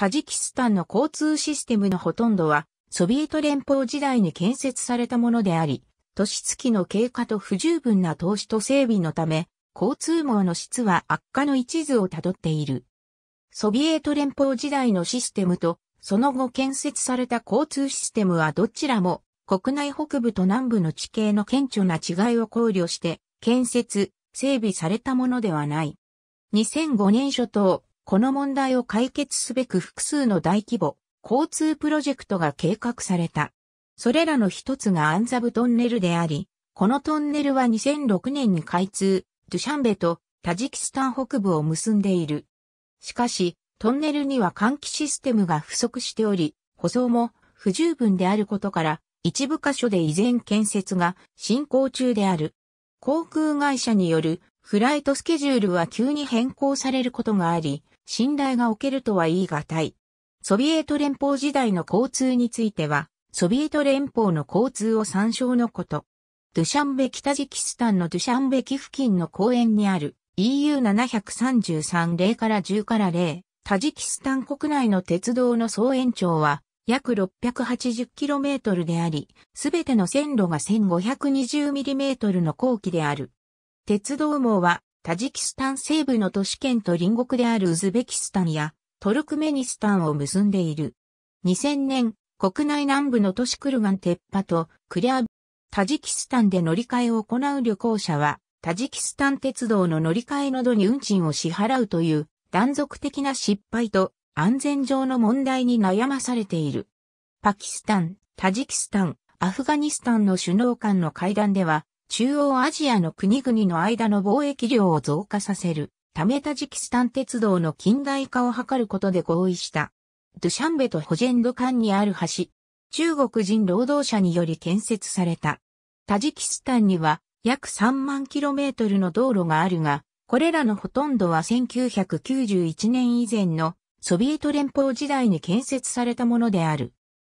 タジキスタンの交通システムのほとんどは、ソビエト連邦時代に建設されたものであり、都市月の経過と不十分な投資と整備のため、交通網の質は悪化の一途をたどっている。ソビエト連邦時代のシステムと、その後建設された交通システムはどちらも、国内北部と南部の地形の顕著な違いを考慮して、建設、整備されたものではない。2005年初頭、この問題を解決すべく複数の大規模交通プロジェクトが計画された。それらの一つがアンザブトンネルであり、このトンネルは2006年に開通、ドゥシャンベとタジキスタン北部を結んでいる。しかし、トンネルには換気システムが不足しており、舗装も不十分であることから、一部箇所で依然建設が進行中である。航空会社によるフライトスケジュールは急に変更されることがあり、信頼が置けるとは言い難い。ソビエト連邦時代の交通については、ソビエト連邦の交通を参照のこと。ドゥシャンベ北ジキスタンのドゥシャンベキ付近の公園にある EU733 0から10から0、タジキスタン国内の鉄道の総延長は約 680km であり、すべての線路が 1520mm の後期である。鉄道網は、タジキスタン西部の都市圏と隣国であるウズベキスタンやトルクメニスタンを結んでいる。2000年、国内南部の都市クルガン鉄波とクリア、タジキスタンで乗り換えを行う旅行者は、タジキスタン鉄道の乗り換えなどに運賃を支払うという断続的な失敗と安全上の問題に悩まされている。パキスタン、タジキスタン、アフガニスタンの首脳間の会談では、中央アジアの国々の間の貿易量を増加させる、ためタジキスタン鉄道の近代化を図ることで合意した。ドゥシャンベとホジェンド間にある橋。中国人労働者により建設された。タジキスタンには約3万キロメートルの道路があるが、これらのほとんどは1991年以前のソビエト連邦時代に建設されたものである。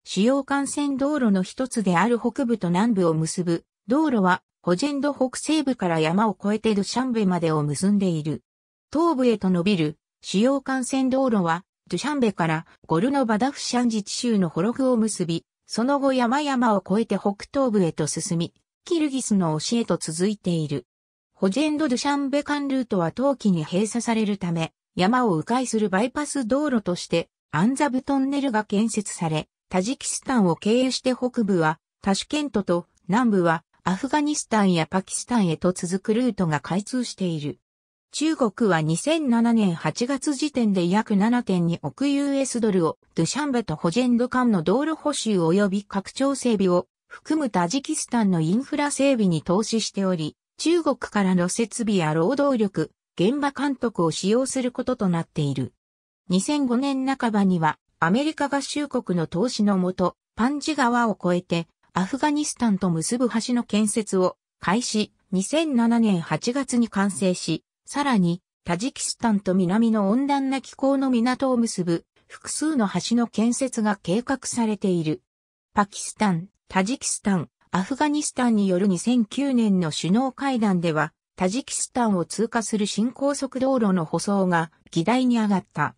主要幹線道路の一つである北部と南部を結ぶ道路はホジェンド北西部から山を越えてドシャンベまでを結んでいる。東部へと伸びる主要幹線道路は、ドゥシャンベからゴルノバダフシャン自治州のホログを結び、その後山々を越えて北東部へと進み、キルギスの押しへと続いている。ホジェンド・ドゥシャンベ間ルートは冬季に閉鎖されるため、山を迂回するバイパス道路として、アンザブトンネルが建設され、タジキスタンを経由して北部は、タシュケントと南部はアフガニスタンやパキスタンへと続くルートが開通している。中国は2007年8月時点で約7.2億 US ドルをドゥシャンベとホジェンド間の道路補修及び拡張整備を含むタジキスタンのインフラ整備に投資しており、中国からの設備や労働力、現場監督を使用することとなっている。2005年半ばにはアメリカ合衆国の投資のもと、パンジ川を越えてアフガニスタンと結ぶ橋の建設を開始、2007年8月に完成し、さらに、タジキスタンと南の温暖な気候の港を結ぶ複数の橋の建設が計画されている。パキスタン、タジキスタン、アフガニスタンによる2009年の首脳会談では、タジキスタンを通過する新高速道路の舗装が議題に上がった。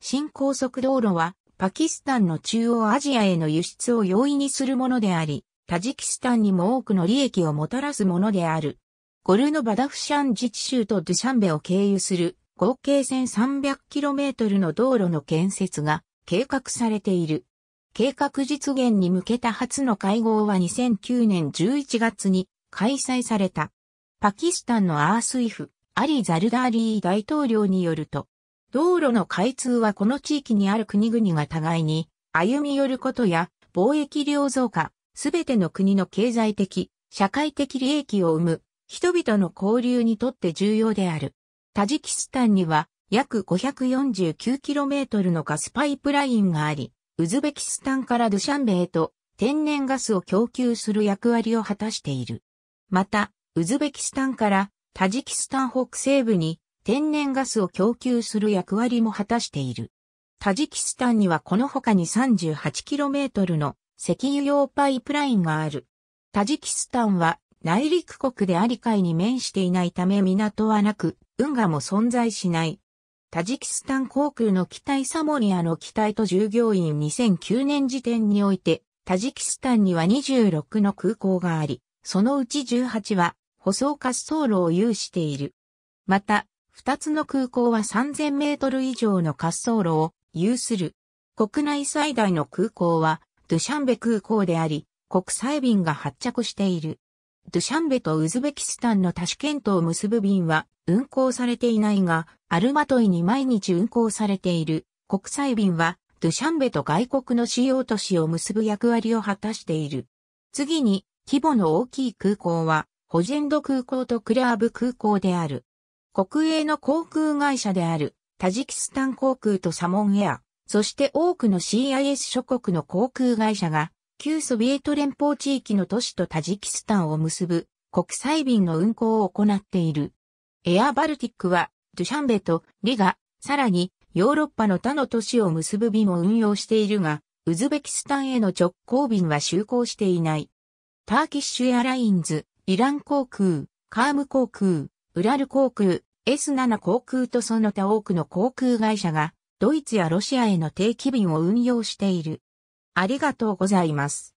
新高速道路はパキスタンの中央アジアへの輸出を容易にするものであり、タジキスタンにも多くの利益をもたらすものである。ゴルノバダフシャン自治州とドゥシャンベを経由する合計 1300km の道路の建設が計画されている。計画実現に向けた初の会合は2009年11月に開催された。パキスタンのアースイフ、アリ・ザルダーリー大統領によると、道路の開通はこの地域にある国々が互いに歩み寄ることや貿易量増加、すべての国の経済的、社会的利益を生む人々の交流にとって重要である。タジキスタンには約 549km のガスパイプラインがあり、ウズベキスタンからドゥシャンベへと天然ガスを供給する役割を果たしている。また、ウズベキスタンからタジキスタン北西部に天然ガスを供給する役割も果たしている。タジキスタンにはこの他に 38km の石油用パイプラインがある。タジキスタンは内陸国であり海に面していないため港はなく、運河も存在しない。タジキスタン航空の機体サモニアの機体と従業員2009年時点において、タジキスタンには26の空港があり、そのうち18は舗装滑走路を有している。また、二つの空港は3000メートル以上の滑走路を有する。国内最大の空港は、ドゥシャンベ空港であり、国際便が発着している。ドゥシャンベとウズベキスタンのタシケントを結ぶ便は運航されていないが、アルマトイに毎日運航されている国際便は、ドゥシャンベと外国の主要都市を結ぶ役割を果たしている。次に、規模の大きい空港は、ホジェンド空港とクラーブ空港である。国営の航空会社であるタジキスタン航空とサモンエア、そして多くの CIS 諸国の航空会社が旧ソビエト連邦地域の都市とタジキスタンを結ぶ国際便の運航を行っている。エアバルティックはドゥシャンベとリガ、さらにヨーロッパの他の都市を結ぶ便を運用しているが、ウズベキスタンへの直行便は就航していない。ターキッシュエアラインズ、イラン航空、カーム航空、ウラル航空、S7 航空とその他多くの航空会社が、ドイツやロシアへの定期便を運用している。ありがとうございます。